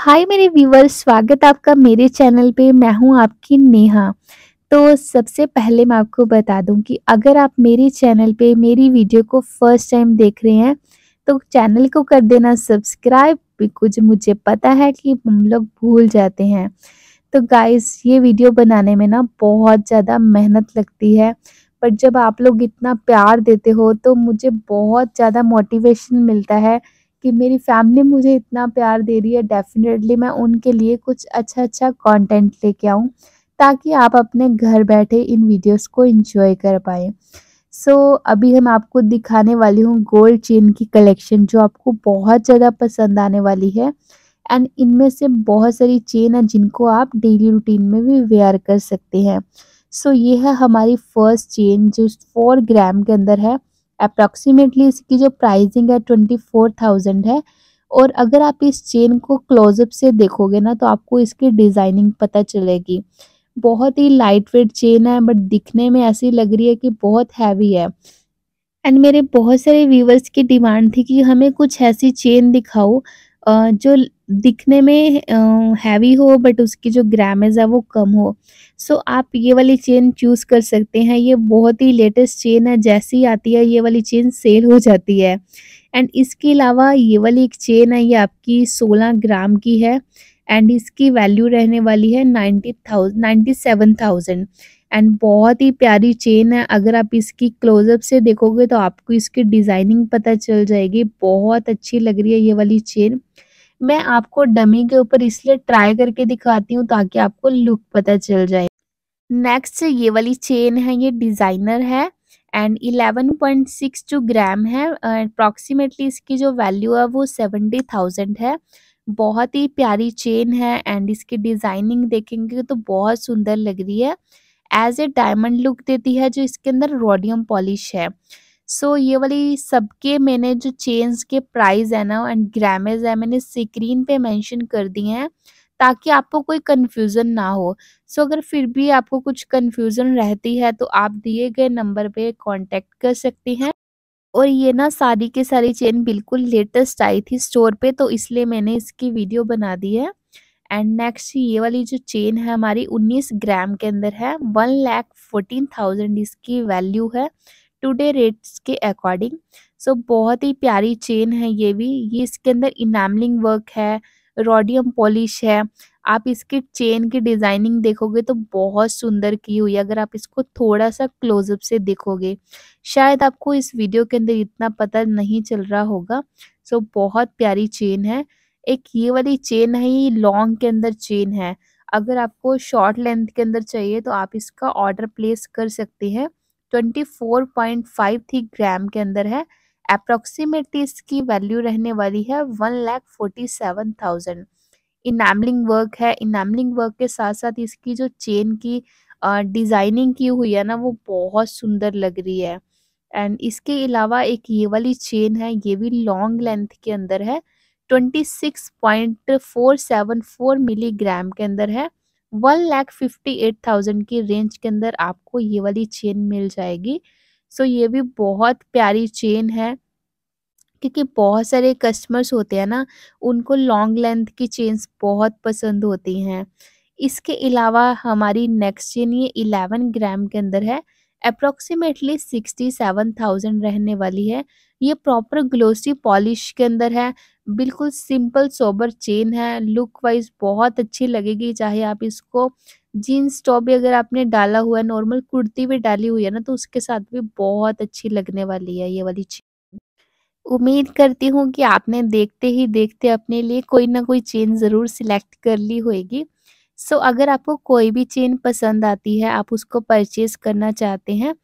हाय मेरे व्यूवर्स स्वागत आपका मेरे चैनल पे मैं हूँ आपकी नेहा तो सबसे पहले मैं आपको बता दूं कि अगर आप मेरे चैनल पे मेरी वीडियो को फर्स्ट टाइम देख रहे हैं तो चैनल को कर देना सब्सक्राइब कुछ मुझे पता है कि हम लोग भूल जाते हैं तो गाइस ये वीडियो बनाने में ना बहुत ज़्यादा मेहनत लगती है पर जब आप लोग इतना प्यार देते हो तो मुझे बहुत ज़्यादा मोटिवेशन मिलता है कि मेरी फैमिली मुझे इतना प्यार दे रही है डेफिनेटली मैं उनके लिए कुछ अच्छा अच्छा कंटेंट लेके आऊँ ताकि आप अपने घर बैठे इन वीडियोस को इंजॉय कर पाए सो so, अभी हम आपको दिखाने वाली हूँ गोल्ड चेन की कलेक्शन जो आपको बहुत ज़्यादा पसंद आने वाली है एंड इनमें से बहुत सारी चेन है जिनको आप डेली रूटीन में भी वेयर कर सकते हैं सो so, ये है हमारी फर्स्ट चेन जो फोर ग्राम के अंदर है अप्रॉक्सीमेटली इसकी जो प्राइसिंग है ट्वेंटी फोर थाउजेंड है और अगर आप इस चेन को क्लोजअप से देखोगे ना तो आपको इसकी डिज़ाइनिंग पता चलेगी बहुत ही लाइट वेट चेन है बट दिखने में ऐसी लग रही है कि बहुत हैवी है एंड मेरे बहुत सारे व्यूवर्स की डिमांड थी कि हमें कुछ ऐसी चेन दिखाओ जो दिखने में हैवी हो बट उसकी जो ग्रामेज है वो कम हो सो so, आप ये वाली चेन चूज़ कर सकते हैं ये बहुत ही लेटेस्ट चेन है जैसी आती है ये वाली चेन सेल हो जाती है एंड इसके अलावा ये वाली एक चेन है ये आपकी 16 ग्राम की है एंड इसकी वैल्यू रहने वाली है ninety thousand ninety seven thousand and बहुत ही प्यारी चेन है अगर आप इसकी क्लोजअप से देखोगे तो आपको इसकी डिज़ाइनिंग पता चल जाएगी बहुत अच्छी लग रही है ये वाली चेन मैं आपको डमी के ऊपर इसलिए ट्राई करके दिखाती हूँ ताकि आपको लुक पता चल जाए नेक्स्ट ये वाली चेन है ये डिज़ाइनर है एंड 11.6 जो ग्राम है अप्रॉक्सीमेटली इसकी जो वैल्यू है वो 70,000 है बहुत ही प्यारी चेन है एंड इसकी डिज़ाइनिंग देखेंगे तो बहुत सुंदर लग रही है एज ए डायमंड लुक देती है जो इसके अंदर रोडियम पॉलिश है सो so, ये वाली सबके मैंने जो चेन्स के प्राइस है ना एंड ग्रामेज है मैंने स्क्रीन पे मेंशन कर दिए हैं ताकि आपको कोई कन्फ्यूज़न ना हो सो so, अगर फिर भी आपको कुछ कंफ्यूजन रहती है तो आप दिए गए नंबर पे कांटेक्ट कर सकती हैं और ये ना सारी के सारी चेन बिल्कुल लेटेस्ट आई थी स्टोर पे तो इसलिए मैंने इसकी वीडियो बना दी है एंड नेक्स्ट ये वाली जो चेन है हमारी 19 ग्राम के अंदर है वन लैख फोर्टीन थाउजेंड इसकी वैल्यू है टुडे रेट्स के अकॉर्डिंग सो बहुत ही प्यारी चेन है ये भी ये इसके अंदर इनामलिंग वर्क है रोडियम पॉलिश है आप इसके चेन की डिजाइनिंग देखोगे तो बहुत सुंदर की हुई है अगर आप इसको थोड़ा सा क्लोजअप से देखोगे शायद आपको इस वीडियो के अंदर इतना पता नहीं चल रहा होगा सो बहुत प्यारी चेन है एक ये वाली चेन है ये लॉन्ग के अंदर चेन है अगर आपको शॉर्ट लेंथ के अंदर चाहिए तो आप इसका ऑर्डर प्लेस कर सकते हैं 24.53 ग्राम के अंदर है अप्रोक्सीमेटली इसकी वैल्यू रहने वाली है one lakh forty seven thousand enamelling work है इनामलिंग वर्क के साथ साथ इसकी जो चेन की डिज़ाइनिंग की हुई है ना वो बहुत सुंदर लग रही है एंड इसके अलावा एक ये वाली चेन है ये भी लॉन्ग लेंथ के अंदर है twenty six point four seven milli milligram के अंदर है one lakh fifty eight thousand की रेंज के अंदर आपको ये वाली चेन मिल जाएगी सो ये भी बहुत प्यारी चेन है क्योंकि बहुत सारे कस्टमर्स होते हैं ना उनको लॉन्ग लेंथ की चेन्स बहुत पसंद होती हैं इसके अलावा हमारी नेक्स्ट चेन ये इलेवन ग्राम के अंदर है अप्रोक्सीमेटली सिक्सटी सेवन थाउजेंड रहने वाली है ये प्रॉपर ग्लोसी पॉलिश के अंदर है बिल्कुल सिंपल सोबर चेन है लुक वाइज बहुत अच्छी लगेगी चाहे आप इसको जीन्स टॉप भी अगर आपने डाला हुआ है नॉर्मल कुर्ती भी डाली हुई है ना तो उसके साथ भी बहुत अच्छी लगने वाली है ये वाली चेन उम्मीद करती हूँ कि आपने देखते ही देखते अपने लिए कोई ना कोई चेन ज़रूर सिलेक्ट कर ली होगी सो so, अगर आपको कोई भी चेन पसंद आती है आप उसको परचेज करना चाहते हैं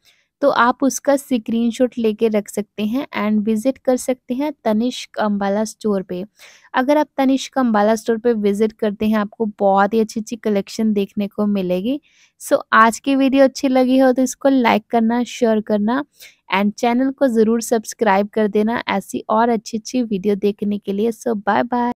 तो आप उसका स्क्रीनशॉट लेके रख सकते हैं एंड विजिट कर सकते हैं तनिष्क अम्बाला स्टोर पे अगर आप तनिष्क अम्बाला स्टोर पे विजिट करते हैं आपको बहुत ही अच्छी अच्छी कलेक्शन देखने को मिलेगी सो so, आज की वीडियो अच्छी लगी हो तो इसको लाइक करना शेयर करना एंड चैनल को ज़रूर सब्सक्राइब कर देना ऐसी और अच्छी अच्छी वीडियो देखने के लिए सो बाय बाय